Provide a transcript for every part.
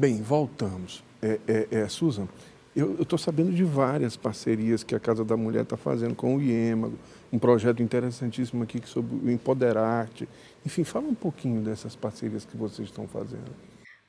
Bem, voltamos. É, é, é Susan, eu estou sabendo de várias parcerias que a Casa da Mulher está fazendo com o IEMA, um projeto interessantíssimo aqui sobre o Empoderarte. Enfim, fala um pouquinho dessas parcerias que vocês estão fazendo.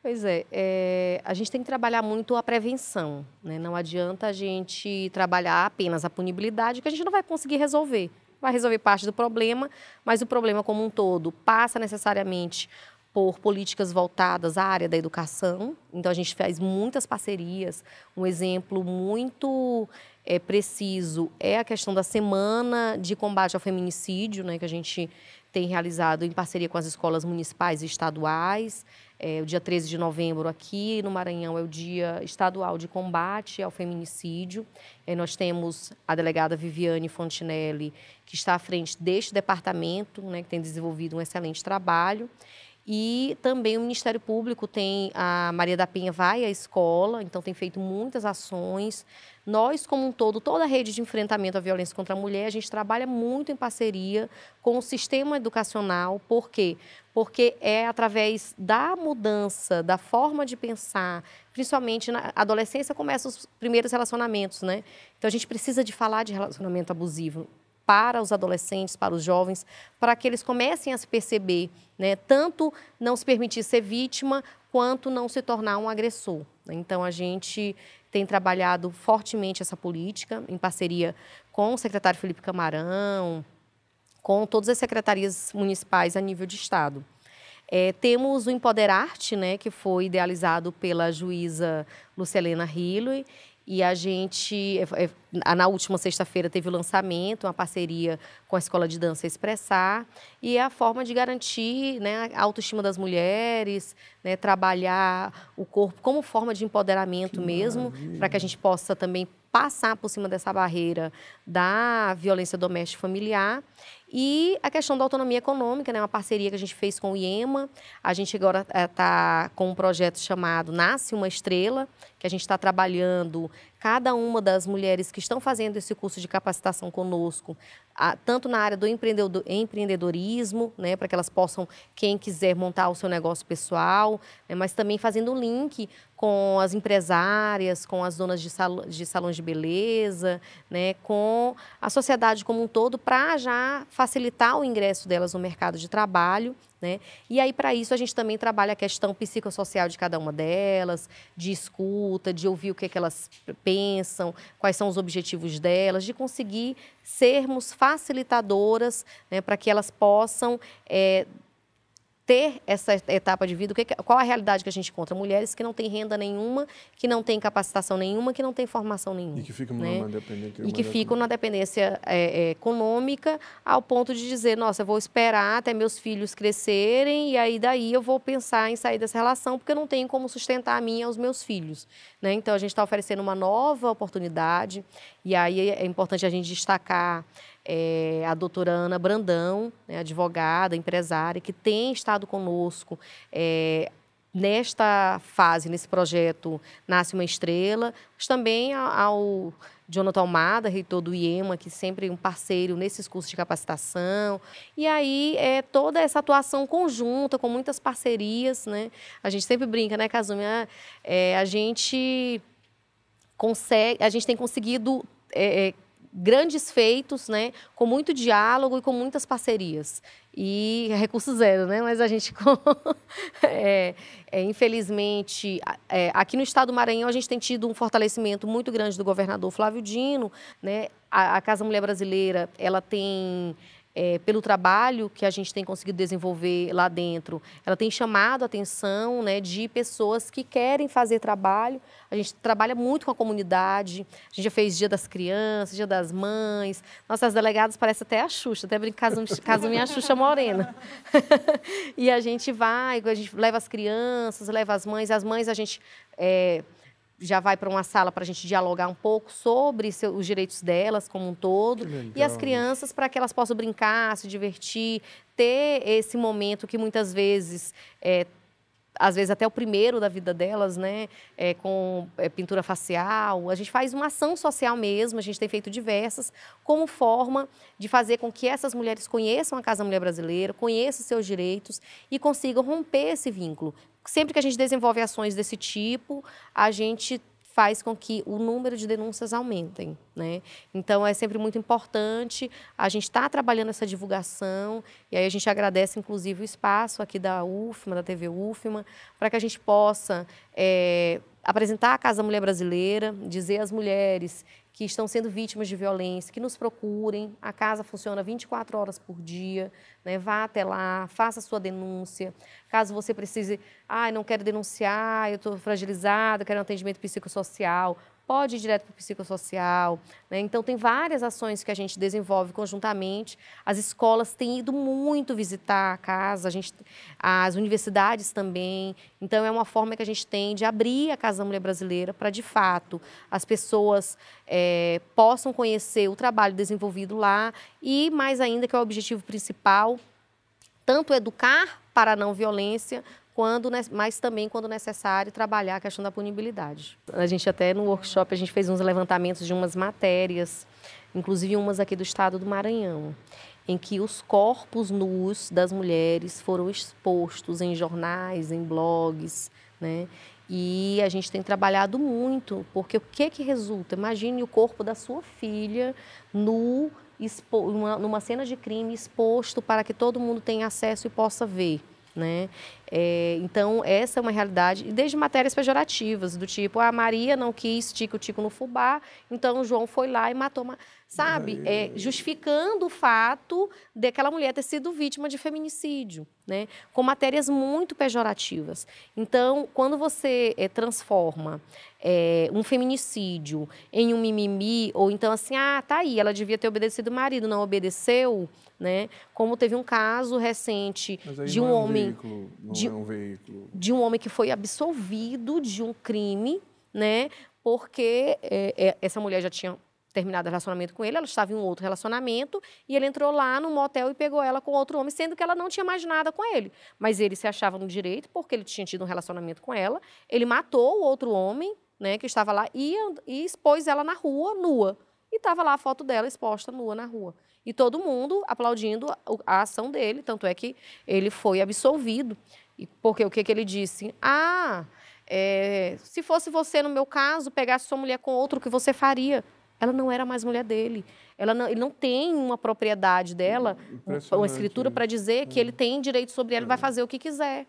Pois é, é, a gente tem que trabalhar muito a prevenção. Né? Não adianta a gente trabalhar apenas a punibilidade, que a gente não vai conseguir resolver. Vai resolver parte do problema, mas o problema como um todo passa necessariamente por políticas voltadas à área da educação. Então, a gente faz muitas parcerias. Um exemplo muito é, preciso é a questão da Semana de Combate ao Feminicídio, né, que a gente tem realizado em parceria com as escolas municipais e estaduais. É, o dia 13 de novembro aqui no Maranhão é o Dia Estadual de Combate ao Feminicídio. É, nós temos a delegada Viviane Fontinelli, que está à frente deste departamento, né, que tem desenvolvido um excelente trabalho. E também o Ministério Público tem, a Maria da Penha vai à escola, então tem feito muitas ações. Nós, como um todo, toda a rede de enfrentamento à violência contra a mulher, a gente trabalha muito em parceria com o sistema educacional. Por quê? Porque é através da mudança, da forma de pensar, principalmente na adolescência começam os primeiros relacionamentos, né? Então a gente precisa de falar de relacionamento abusivo para os adolescentes, para os jovens, para que eles comecem a se perceber, né? tanto não se permitir ser vítima, quanto não se tornar um agressor. Então, a gente tem trabalhado fortemente essa política, em parceria com o secretário Felipe Camarão, com todas as secretarias municipais a nível de Estado. É, temos o Empoderarte, né, que foi idealizado pela juíza Lucelena Hilley, e a gente, é, é, na última sexta-feira, teve o lançamento, uma parceria com a Escola de Dança Expressar. E é a forma de garantir né, a autoestima das mulheres, né, trabalhar o corpo como forma de empoderamento que mesmo, para que a gente possa também passar por cima dessa barreira da violência doméstica familiar e a questão da autonomia econômica, né, uma parceria que a gente fez com o IEMA. A gente agora está eh, é, com um projeto chamado Nasce uma Estrela, que a gente está trabalhando cada uma das mulheres que estão fazendo esse curso de capacitação conosco, a, tanto na área do empreendedorismo, né, para que elas possam, quem quiser montar o seu negócio pessoal, né, mas também fazendo link com as empresárias, com as donas de, sal, de salões de beleza, né, com a sociedade como um todo, para já facilitar o ingresso delas no mercado de trabalho. Né? E aí, para isso, a gente também trabalha a questão psicossocial de cada uma delas, de escuta, de ouvir o que, é que elas pensam, quais são os objetivos delas, de conseguir sermos facilitadoras né, para que elas possam é, ter essa etapa de vida, qual a realidade que a gente encontra? Mulheres que não têm renda nenhuma, que não têm capacitação nenhuma, que não têm formação nenhuma. E que ficam né? numa dependência. E que ficam na dependência é, é, econômica, ao ponto de dizer, nossa, eu vou esperar até meus filhos crescerem e aí daí eu vou pensar em sair dessa relação, porque eu não tenho como sustentar a mim e aos meus filhos. Né? Então, a gente está oferecendo uma nova oportunidade e aí é, é importante a gente destacar é, a doutora Ana Brandão, né, advogada, empresária, que tem estado conosco é, nesta fase, nesse projeto Nasce uma Estrela, mas também ao Jonathan Almada, reitor do IEMA, que sempre é um parceiro nesses cursos de capacitação. E aí é toda essa atuação conjunta, com muitas parcerias, né? A gente sempre brinca, né, Kazumi? Ah, é, a gente consegue, a gente tem conseguido é, é grandes feitos, né, com muito diálogo e com muitas parcerias. E é recurso zero, né? Mas a gente, é, é, infelizmente, é, aqui no estado do Maranhão, a gente tem tido um fortalecimento muito grande do governador Flávio Dino, né? A, a Casa Mulher Brasileira, ela tem é, pelo trabalho que a gente tem conseguido desenvolver lá dentro, ela tem chamado a atenção né, de pessoas que querem fazer trabalho. A gente trabalha muito com a comunidade, a gente já fez Dia das Crianças, Dia das Mães. Nossas delegadas parecem até a Xuxa, até brincar caso minha Xuxa Morena. e a gente vai, a gente leva as crianças, leva as mães, as mães a gente. É, já vai para uma sala para a gente dialogar um pouco sobre seu, os direitos delas como um todo. E as crianças para que elas possam brincar, se divertir, ter esse momento que muitas vezes. É, às vezes até o primeiro da vida delas, né? É, com é, pintura facial. A gente faz uma ação social mesmo, a gente tem feito diversas, como forma de fazer com que essas mulheres conheçam a Casa Mulher Brasileira, conheçam seus direitos e consigam romper esse vínculo sempre que a gente desenvolve ações desse tipo, a gente faz com que o número de denúncias aumentem, né? Então é sempre muito importante a gente estar tá trabalhando essa divulgação e aí a gente agradece inclusive o espaço aqui da UFMA, da TV UFMA, para que a gente possa é, apresentar a Casa Mulher Brasileira, dizer às mulheres que estão sendo vítimas de violência, que nos procurem. A casa funciona 24 horas por dia, né? vá até lá, faça sua denúncia. Caso você precise, ah, não quero denunciar, eu estou fragilizado, quero um atendimento psicossocial, pode ir direto para o psicossocial. Né? Então, tem várias ações que a gente desenvolve conjuntamente. As escolas têm ido muito visitar a casa, a gente, as universidades também. Então, é uma forma que a gente tem de abrir a Casa da Mulher Brasileira para, de fato, as pessoas é, possam conhecer o trabalho desenvolvido lá e, mais ainda, que é o objetivo principal, tanto educar para a não violência, quando, mas também, quando necessário, trabalhar a questão da punibilidade. A gente até no workshop a gente fez uns levantamentos de umas matérias, inclusive umas aqui do estado do Maranhão, em que os corpos nus das mulheres foram expostos em jornais, em blogs, né? E a gente tem trabalhado muito, porque o que é que resulta? Imagine o corpo da sua filha nu, expo, numa, numa cena de crime exposto para que todo mundo tenha acesso e possa ver. Né? É, então, essa é uma realidade, desde matérias pejorativas, do tipo, a ah, Maria não quis tico-tico no fubá, então João foi lá e matou. Uma... Sabe? É, justificando o fato daquela mulher ter sido vítima de feminicídio, né? com matérias muito pejorativas. Então, quando você é, transforma é, um feminicídio em um mimimi, ou então assim, ah, tá aí, ela devia ter obedecido o marido, não obedeceu, né? Como teve um caso recente de é um homem é de, um homem que foi absolvido de um crime, né? Porque é, é, essa mulher já tinha terminado o relacionamento com ele, ela estava em um outro relacionamento e ele entrou lá no motel e pegou ela com outro homem, sendo que ela não tinha mais nada com ele. Mas ele se achava no direito porque ele tinha tido um relacionamento com ela. Ele matou o outro homem, né, que estava lá e, e expôs ela na rua nua. E estava lá a foto dela exposta nua na rua. E todo mundo aplaudindo a ação dele, tanto é que ele foi absolvido. Porque o que, que ele disse? Ah, é, se fosse você, no meu caso, pegasse sua mulher com outro, o que você faria? Ela não era mais mulher dele. Ela não, ele não tem uma propriedade dela, uma escritura né? para dizer é. que ele tem direito sobre ela, é. vai fazer o que quiser.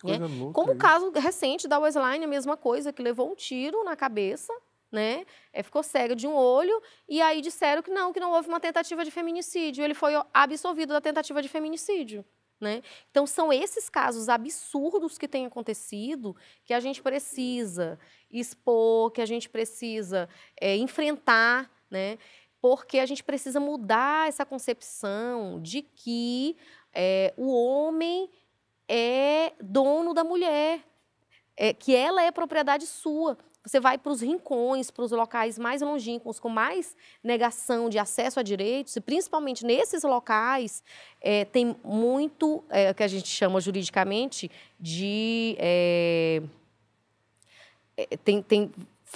Coisa é. Como o caso recente da Westline, a mesma coisa, que levou um tiro na cabeça né? É, ficou cego de um olho e aí disseram que não, que não houve uma tentativa de feminicídio. Ele foi absolvido da tentativa de feminicídio. Né? Então, são esses casos absurdos que têm acontecido que a gente precisa expor, que a gente precisa é, enfrentar, né? porque a gente precisa mudar essa concepção de que é, o homem é dono da mulher, é, que ela é propriedade sua, você vai para os rincões, para os locais mais longínquos, com mais negação de acesso a direitos, e principalmente nesses locais é, tem muito, é, que a gente chama juridicamente de. É, é, tem, tem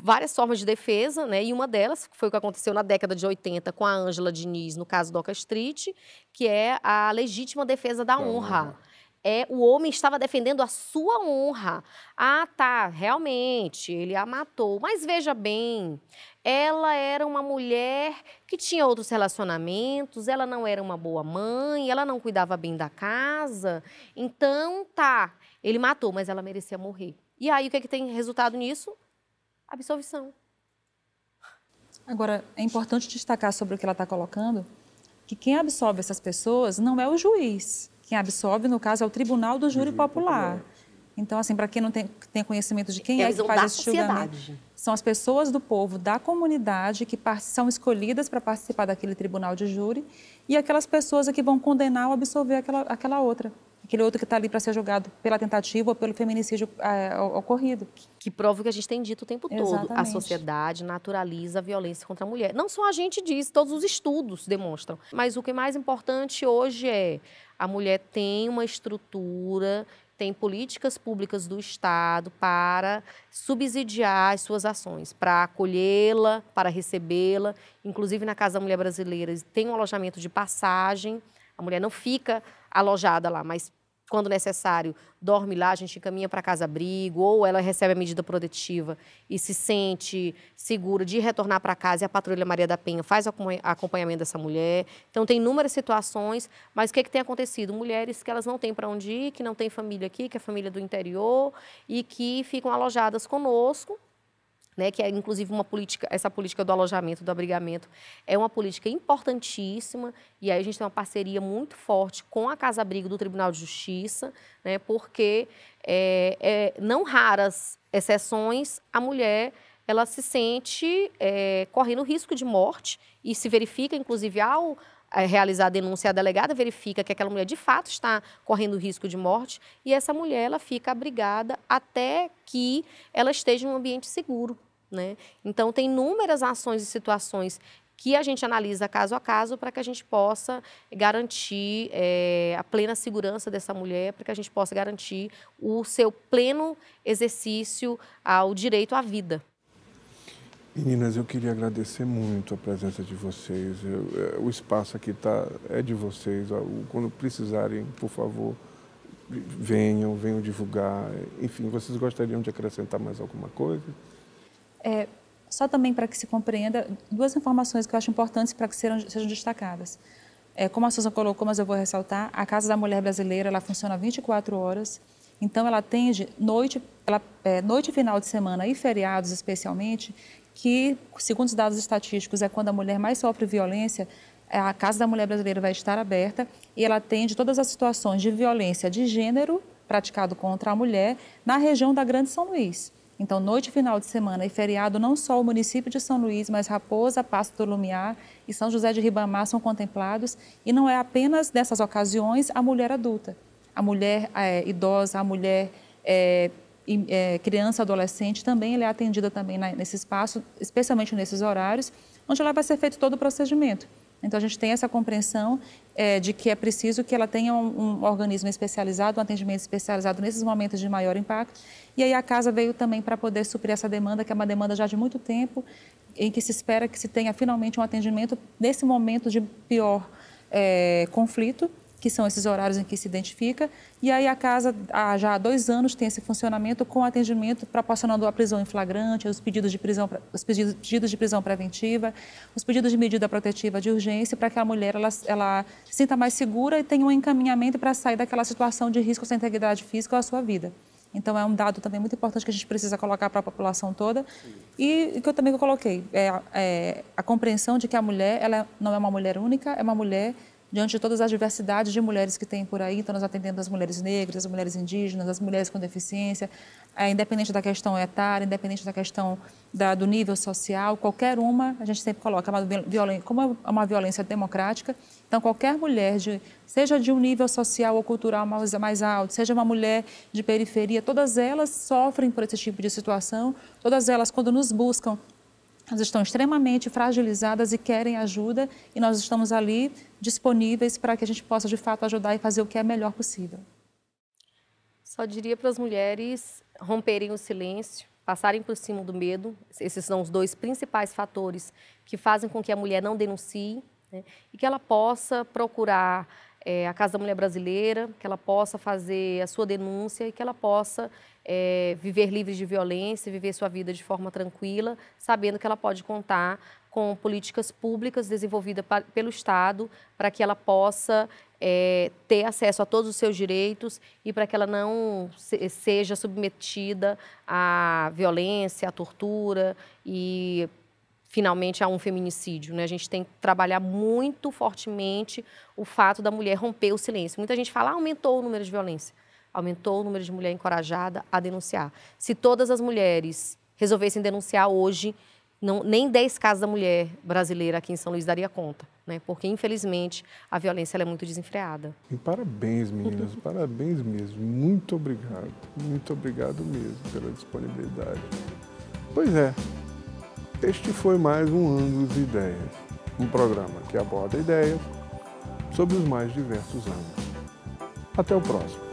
várias formas de defesa, né? E uma delas foi o que aconteceu na década de 80 com a Ângela Diniz, no caso do Oca Street, que é a legítima defesa da honra é, o homem estava defendendo a sua honra. Ah, tá, realmente, ele a matou. Mas veja bem, ela era uma mulher que tinha outros relacionamentos, ela não era uma boa mãe, ela não cuidava bem da casa. Então, tá, ele matou, mas ela merecia morrer. E aí, o que, é que tem resultado nisso? Absolvição. Agora, é importante destacar sobre o que ela está colocando, que quem absolve essas pessoas não é o juiz quem absolve, no caso, é o Tribunal do Júri uhum. Popular. Então, assim, para quem não tem, tem, conhecimento de quem é, é que faz esse julgamento, são as pessoas do povo, da comunidade, que são escolhidas para participar daquele tribunal de júri e aquelas pessoas é que vão condenar ou absolver aquela, aquela outra. Aquele outro que está ali para ser julgado pela tentativa ou pelo feminicídio é, ocorrido. Que, que prova o que a gente tem dito o tempo Exatamente. todo. A sociedade naturaliza a violência contra a mulher. Não só a gente diz, todos os estudos demonstram. Mas o que é mais importante hoje é a mulher tem uma estrutura, tem políticas públicas do Estado para subsidiar as suas ações, para acolhê-la, para recebê-la. Inclusive, na Casa da Mulher Brasileira, tem um alojamento de passagem. A mulher não fica alojada lá, mas quando necessário, dorme lá, a gente encaminha para casa-abrigo, ou ela recebe a medida protetiva e se sente segura de retornar para casa e a patrulha Maria da Penha faz o acompanhamento dessa mulher. Então, tem inúmeras situações, mas o que, é que tem acontecido? Mulheres que elas não têm para onde ir, que não têm família aqui, que é família do interior e que ficam alojadas conosco né, que é inclusive uma política, essa política do alojamento, do abrigamento, é uma política importantíssima e aí a gente tem uma parceria muito forte com a Casa Abrigo do Tribunal de Justiça, né, porque é, é, não raras exceções a mulher ela se sente é, correndo risco de morte e se verifica, inclusive, ao é, realizar a denúncia, a delegada verifica que aquela mulher de fato está correndo risco de morte e essa mulher ela fica abrigada até que ela esteja em um ambiente seguro. Né? Então, tem inúmeras ações e situações que a gente analisa caso a caso para que a gente possa garantir é, a plena segurança dessa mulher, para que a gente possa garantir o seu pleno exercício ao direito à vida. Meninas, eu queria agradecer muito a presença de vocês. Eu, eh, o espaço aqui tá, é de vocês. Ah, quando precisarem, por favor, venham, venham divulgar. Enfim, vocês gostariam de acrescentar mais alguma coisa? É, só também para que se compreenda, duas informações que eu acho importantes para que sejam, sejam destacadas. É, como a Susan colocou, mas eu vou ressaltar, a Casa da Mulher Brasileira ela funciona 24 horas, então ela atende noite, ela, é, noite final de semana e feriados especialmente, que, segundo os dados estatísticos, é quando a mulher mais sofre violência, é, a Casa da Mulher Brasileira vai estar aberta e ela atende todas as situações de violência de gênero praticado contra a mulher na região da Grande São Luís. Então, noite, final de semana e feriado, não só o município de São Luís, mas Raposa, Passo do Lumiar e São José de Ribamar são contemplados. E não é apenas nessas ocasiões a mulher adulta, a mulher é, idosa, a mulher é, é, criança, adolescente também ela é atendida também na, nesse espaço, especialmente nesses horários, onde ela vai ser feito todo o procedimento. Então, a gente tem essa compreensão é, de que é preciso que ela tenha um, um, organismo especializado, um atendimento especializado nesses momentos de maior impacto. E aí a casa veio também para poder suprir essa demanda, que é uma demanda já de muito tempo, em que se espera que se tenha finalmente um atendimento nesse momento de pior é, conflito que são esses horários em que se identifica, e aí a casa há já há dois anos tem esse funcionamento com atendimento proporcionando a prisão em flagrante, os pedidos de prisão, os pedidos de prisão preventiva, os pedidos de medida protetiva de urgência para que a mulher ela, ela se sinta mais segura e tenha um encaminhamento para sair daquela situação de risco à sua integridade física ou à sua vida. Então, é um dado também muito importante que a gente precisa colocar para a população toda. E que eu também coloquei, é, é, a compreensão de que a mulher ela não é uma mulher única, é uma mulher diante de todas as diversidades de mulheres que tem por aí. Então, nós atendemos as mulheres negras, as mulheres indígenas, as mulheres com deficiência, é, independente da questão etária, independente da questão da, do nível social, qualquer uma, a gente sempre coloca, é uma como é uma violência democrática, então, qualquer mulher, de, seja de um nível social ou cultural mais, mais alto, seja uma mulher de periferia, todas elas sofrem por esse tipo de situação, todas elas, quando nos buscam, elas estão extremamente fragilizadas e querem ajuda e nós estamos ali disponíveis para que a gente possa de fato ajudar e fazer o que é melhor possível. Só diria para as mulheres romperem o silêncio, passarem por cima do medo. Esses são os dois principais fatores que fazem com que a mulher não denuncie né? e que ela possa procurar é, a Casa da Mulher Brasileira, que ela possa fazer a sua denúncia e que ela possa é, viver livres de violência, viver sua vida de forma tranquila, sabendo que ela pode contar com políticas públicas desenvolvidas pra, pelo Estado para que ela possa é, ter acesso a todos os seus direitos e para que ela não se, seja submetida à violência, à tortura e finalmente a um feminicídio. Né? A gente tem que trabalhar muito fortemente o fato da mulher romper o silêncio. Muita gente fala, ah, aumentou o número de violência aumentou o número de mulher encorajada a denunciar. Se todas as mulheres resolvessem denunciar hoje, não, nem 10 casos da mulher brasileira aqui em São Luís daria conta, né? Porque, infelizmente, a violência é muito desenfreada. E parabéns, meninas, parabéns mesmo. Muito obrigado, muito obrigado mesmo pela disponibilidade. Pois é, este foi mais um Ângulos de Ideias, um programa que aborda ideias sobre os mais diversos ângulos. Até o próximo.